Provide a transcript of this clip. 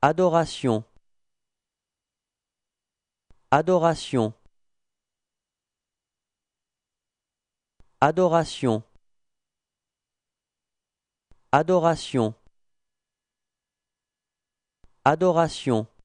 Adoration Adoration Adoration Adoration Adoration